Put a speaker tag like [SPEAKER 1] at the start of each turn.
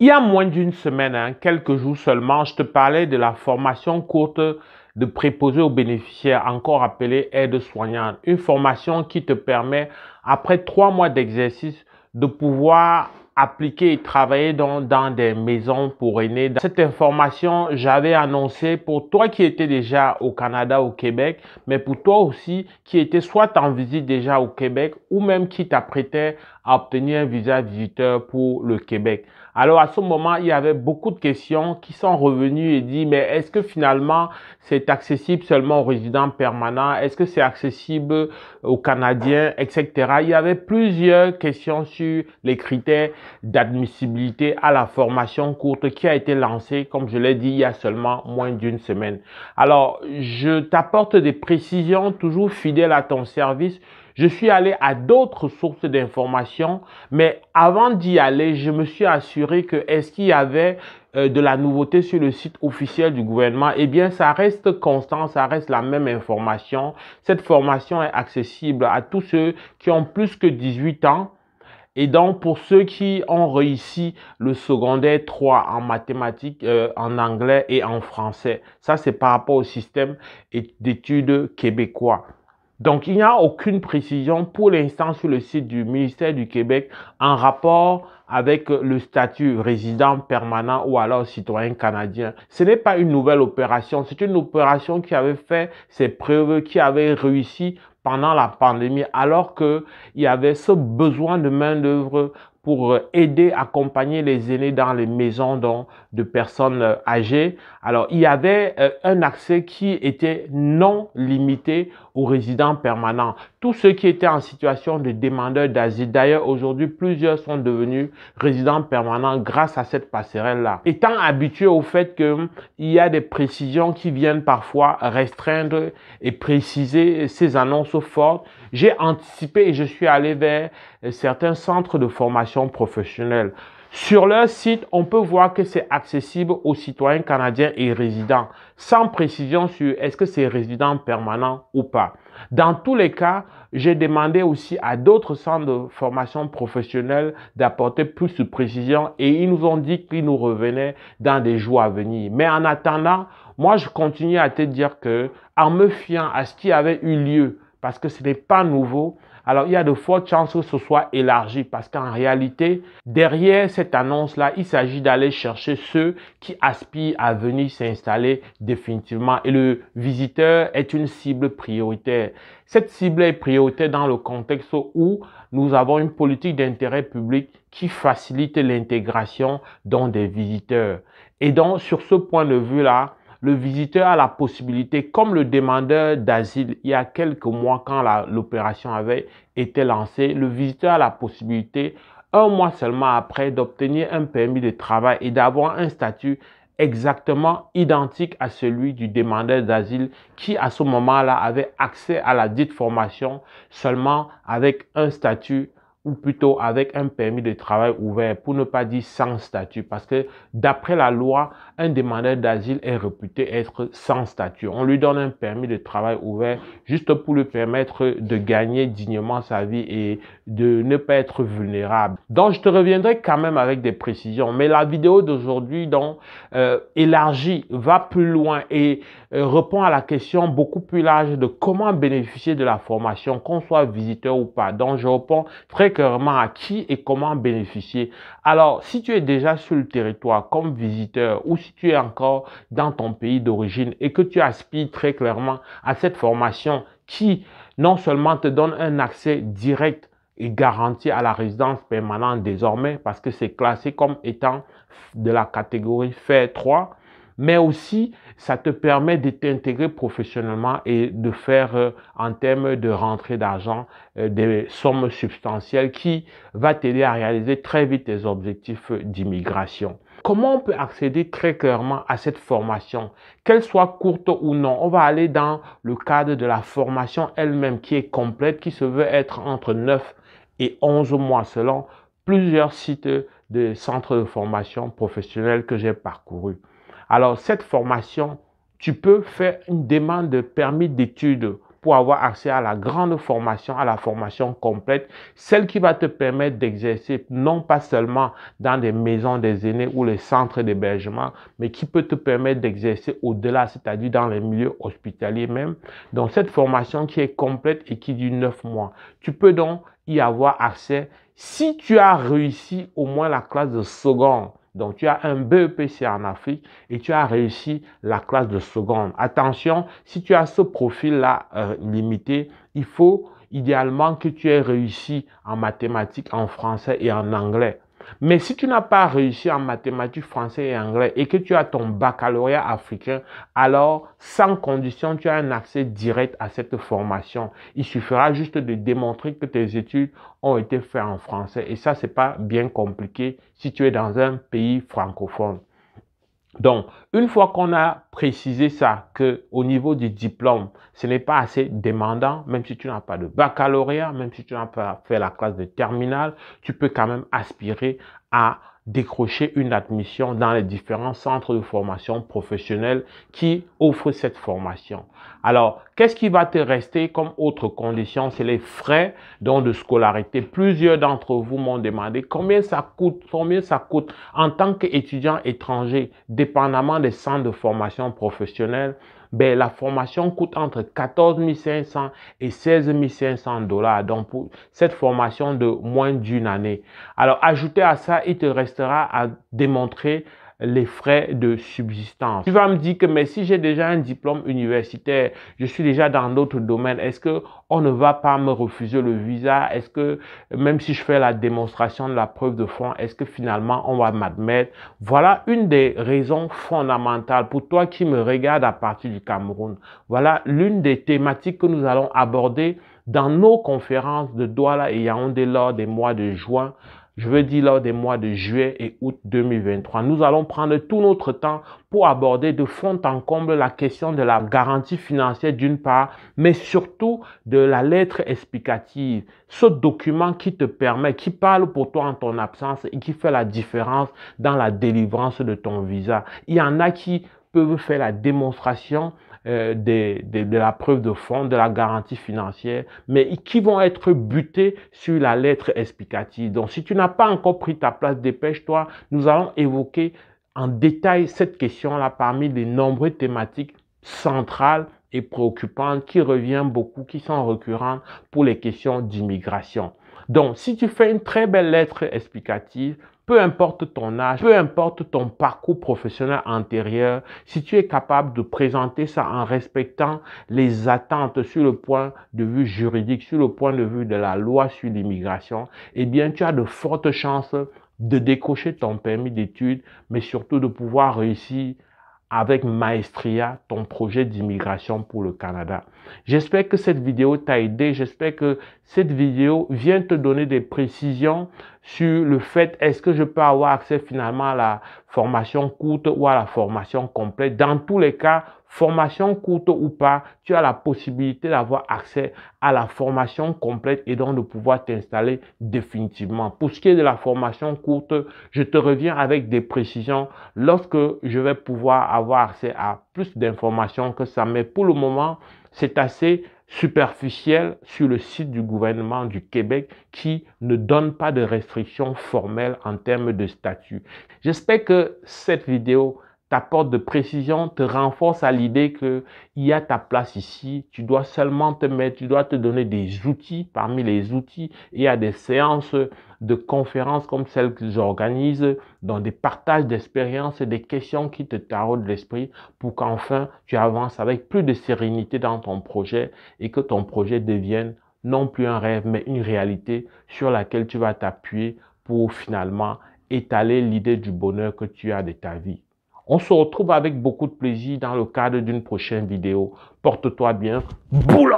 [SPEAKER 1] Il y a moins d'une semaine, hein, quelques jours seulement, je te parlais de la formation courte de préposé aux bénéficiaires, encore appelée aide soignante. Une formation qui te permet, après trois mois d'exercice, de pouvoir appliquer et travailler dans, des maisons pour aînés. cette information, j'avais annoncé pour toi qui étais déjà au Canada, au Québec, mais pour toi aussi qui étais soit en visite déjà au Québec ou même qui t'apprêtais à obtenir un visa visiteur pour le Québec. Alors à ce moment, il y avait beaucoup de questions qui sont revenues et dit, mais est-ce que finalement c'est accessible seulement aux résidents permanents Est-ce que c'est accessible aux Canadiens, etc. Il y avait plusieurs questions sur les critères d'admissibilité à la formation courte qui a été lancée, comme je l'ai dit, il y a seulement moins d'une semaine. Alors, je t'apporte des précisions toujours fidèles à ton service je suis allé à d'autres sources d'informations, mais avant d'y aller, je me suis assuré que est-ce qu'il y avait euh, de la nouveauté sur le site officiel du gouvernement, eh bien, ça reste constant, ça reste la même information. Cette formation est accessible à tous ceux qui ont plus que 18 ans. Et donc, pour ceux qui ont réussi le secondaire 3 en mathématiques, euh, en anglais et en français, ça, c'est par rapport au système d'études québécois. Donc, il n'y a aucune précision pour l'instant sur le site du ministère du Québec en rapport avec le statut résident permanent ou alors citoyen canadien. Ce n'est pas une nouvelle opération, c'est une opération qui avait fait ses preuves, qui avait réussi pendant la pandémie, alors qu'il y avait ce besoin de main-d'œuvre pour aider, accompagner les aînés dans les maisons de personnes âgées. Alors, il y avait euh, un accès qui était non limité résidents permanents. Tous ceux qui étaient en situation de demandeur d'asile, d'ailleurs aujourd'hui plusieurs sont devenus résidents permanents grâce à cette passerelle-là. Étant habitué au fait qu'il hum, y a des précisions qui viennent parfois restreindre et préciser ces annonces fortes, j'ai anticipé et je suis allé vers euh, certains centres de formation professionnelle. Sur leur site, on peut voir que c'est accessible aux citoyens canadiens et résidents, sans précision sur est-ce que c'est résident permanent ou pas. Dans tous les cas, j'ai demandé aussi à d'autres centres de formation professionnelle d'apporter plus de précision et ils nous ont dit qu'ils nous revenaient dans des jours à venir. Mais en attendant, moi, je continue à te dire que, en me fiant à ce qui avait eu lieu parce que ce n'est pas nouveau. Alors il y a de fortes chances que ce soit élargi parce qu'en réalité, derrière cette annonce-là, il s'agit d'aller chercher ceux qui aspirent à venir s'installer définitivement. Et le visiteur est une cible prioritaire. Cette cible est prioritaire dans le contexte où nous avons une politique d'intérêt public qui facilite l'intégration dans des visiteurs. Et donc sur ce point de vue-là, le visiteur a la possibilité, comme le demandeur d'asile il y a quelques mois quand l'opération avait été lancée, le visiteur a la possibilité, un mois seulement après, d'obtenir un permis de travail et d'avoir un statut exactement identique à celui du demandeur d'asile qui, à ce moment-là, avait accès à la dite formation seulement avec un statut ou plutôt avec un permis de travail ouvert, pour ne pas dire sans statut, parce que d'après la loi, un demandeur d'asile est réputé être sans statut. On lui donne un permis de travail ouvert juste pour lui permettre de gagner dignement sa vie et de ne pas être vulnérable. Donc je te reviendrai quand même avec des précisions, mais la vidéo d'aujourd'hui donc euh, élargie élargit, va plus loin et euh, répond à la question beaucoup plus large de comment bénéficier de la formation, qu'on soit visiteur ou pas. Donc je réponds très clairement à qui et comment bénéficier. Alors, si tu es déjà sur le territoire comme visiteur ou si tu es encore dans ton pays d'origine et que tu aspires très clairement à cette formation qui non seulement te donne un accès direct et garanti à la résidence permanente désormais parce que c'est classé comme étant de la catégorie f 3, mais aussi ça te permet de t'intégrer professionnellement et de faire euh, en termes de rentrée d'argent euh, des sommes substantielles qui va t'aider à réaliser très vite tes objectifs d'immigration. Comment on peut accéder très clairement à cette formation, qu'elle soit courte ou non On va aller dans le cadre de la formation elle-même qui est complète, qui se veut être entre 9 et 11 mois selon plusieurs sites de centres de formation professionnels que j'ai parcourus. Alors, cette formation, tu peux faire une demande de permis d'études pour avoir accès à la grande formation, à la formation complète, celle qui va te permettre d'exercer non pas seulement dans des maisons des aînés ou les centres d'hébergement, mais qui peut te permettre d'exercer au-delà, c'est-à-dire dans les milieux hospitaliers même. Donc cette formation qui est complète et qui dure 9 mois, tu peux donc y avoir accès si tu as réussi au moins la classe de seconde. Donc tu as un BEPC en Afrique et tu as réussi la classe de seconde. Attention, si tu as ce profil-là euh, limité, il faut idéalement que tu aies réussi en mathématiques, en français et en anglais. Mais si tu n'as pas réussi en mathématiques, français et anglais et que tu as ton baccalauréat africain, alors sans condition, tu as un accès direct à cette formation. Il suffira juste de démontrer que tes études ont été faites en français. Et ça, c'est pas bien compliqué si tu es dans un pays francophone. Donc, une fois qu'on a précisé ça, que au niveau du diplôme, ce n'est pas assez demandant, même si tu n'as pas de baccalauréat, même si tu n'as pas fait la classe de terminale, tu peux quand même aspirer à décrocher une admission dans les différents centres de formation professionnelle qui offrent cette formation. Alors, qu'est-ce qui va te rester comme autre condition C'est les frais dont de scolarité. Plusieurs d'entre vous m'ont demandé combien ça coûte, combien ça coûte en tant qu'étudiant étranger, dépendamment des centres de formation professionnelle. Ben, la formation coûte entre 14 500 et 16 500 dollars. Donc, pour cette formation de moins d'une année. Alors, ajouté à ça, il te restera à démontrer les frais de subsistance. Tu vas me dire que mais si j'ai déjà un diplôme universitaire, je suis déjà dans d'autres domaines, est-ce que on ne va pas me refuser le visa Est-ce que même si je fais la démonstration de la preuve de fond, est-ce que finalement on va m'admettre Voilà une des raisons fondamentales pour toi qui me regarde à partir du Cameroun. Voilà l'une des thématiques que nous allons aborder dans nos conférences de Douala et Yaoundé lors des mois de juin je veux dire lors des mois de juillet et août 2023. Nous allons prendre tout notre temps pour aborder de fond en comble la question de la garantie financière d'une part, mais surtout de la lettre explicative, ce document qui te permet, qui parle pour toi en ton absence et qui fait la différence dans la délivrance de ton visa. Il y en a qui peuvent faire la démonstration euh, de la preuve de fonds, de la garantie financière, mais qui vont être butés sur la lettre explicative. Donc, si tu n'as pas encore pris ta place, dépêche-toi. Nous allons évoquer en détail cette question-là parmi les nombreuses thématiques centrales et préoccupantes qui reviennent beaucoup, qui sont récurrentes pour les questions d'immigration. Donc, si tu fais une très belle lettre explicative, peu importe ton âge, peu importe ton parcours professionnel antérieur, si tu es capable de présenter ça en respectant les attentes sur le point de vue juridique, sur le point de vue de la loi sur l'immigration, eh bien, tu as de fortes chances de décrocher ton permis d'études, mais surtout de pouvoir réussir avec Maestria, ton projet d'immigration pour le Canada. J'espère que cette vidéo t'a aidé, j'espère que cette vidéo vient te donner des précisions sur le fait est-ce que je peux avoir accès finalement à la formation courte ou à la formation complète. Dans tous les cas, formation courte ou pas, tu as la possibilité d'avoir accès à la formation complète et donc de pouvoir t'installer définitivement. Pour ce qui est de la formation courte, je te reviens avec des précisions lorsque je vais pouvoir avoir accès à plus d'informations que ça. Mais pour le moment, c'est assez superficielle sur le site du gouvernement du Québec qui ne donne pas de restrictions formelles en termes de statut. J'espère que cette vidéo t'apporte de précision, te renforce à l'idée qu'il y a ta place ici. Tu dois seulement te mettre, tu dois te donner des outils. Parmi les outils, il y a des séances de conférences comme celles que j'organise, dans des partages d'expériences et des questions qui te taraudent l'esprit pour qu'enfin tu avances avec plus de sérénité dans ton projet et que ton projet devienne non plus un rêve, mais une réalité sur laquelle tu vas t'appuyer pour finalement étaler l'idée du bonheur que tu as de ta vie. On se retrouve avec beaucoup de plaisir dans le cadre d'une prochaine vidéo. Porte-toi bien. Boulot